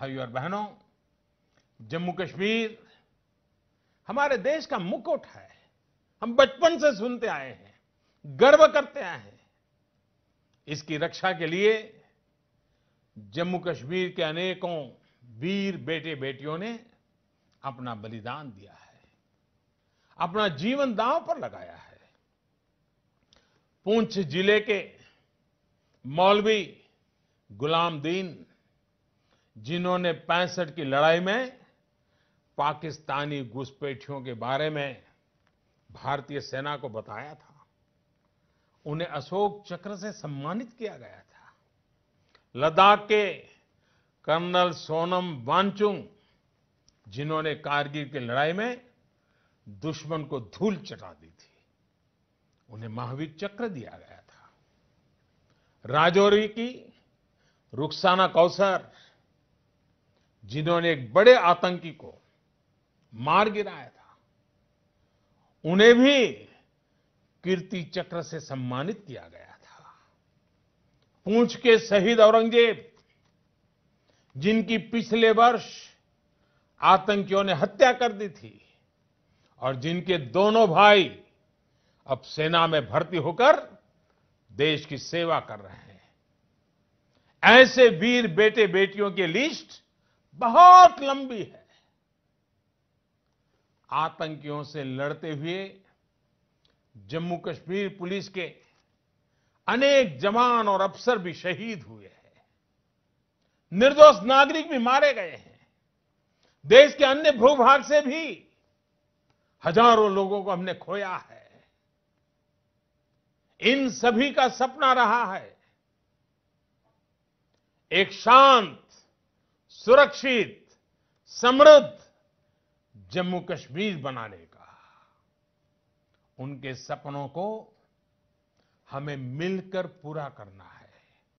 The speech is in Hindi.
भाइयों और बहनों जम्मू कश्मीर हमारे देश का मुकुट है हम बचपन से सुनते आए हैं गर्व करते आए हैं इसकी रक्षा के लिए जम्मू कश्मीर के अनेकों वीर बेटे बेटियों ने अपना बलिदान दिया है अपना जीवन दांव पर लगाया है पूंछ जिले के मौलवी गुलाम दीन जिन्होंने पैंसठ की लड़ाई में पाकिस्तानी घुसपैठियों के बारे में भारतीय सेना को बताया था उन्हें अशोक चक्र से सम्मानित किया गया था लद्दाख के कर्नल सोनम वांचुंग जिन्होंने कारगिल की लड़ाई में दुश्मन को धूल चटा दी थी उन्हें महावीर चक्र दिया गया था राजौरी की रुखसाना कौसर जिन्होंने एक बड़े आतंकी को मार गिराया था उन्हें भी कीर्ति चक्र से सम्मानित किया गया था पूंछ के शहीद औरंगजेब जिनकी पिछले वर्ष आतंकियों ने हत्या कर दी थी और जिनके दोनों भाई अब सेना में भर्ती होकर देश की सेवा कर रहे हैं ऐसे वीर बेटे बेटियों की लिस्ट बहुत लंबी है आतंकियों से लड़ते हुए जम्मू कश्मीर पुलिस के अनेक जवान और अफसर भी शहीद हुए हैं निर्दोष नागरिक भी मारे गए हैं देश के अन्य भूभाग से भी हजारों लोगों को हमने खोया है इन सभी का सपना रहा है एक शांत सुरक्षित समृद्ध जम्मू कश्मीर बनाने का उनके सपनों को हमें मिलकर पूरा करना है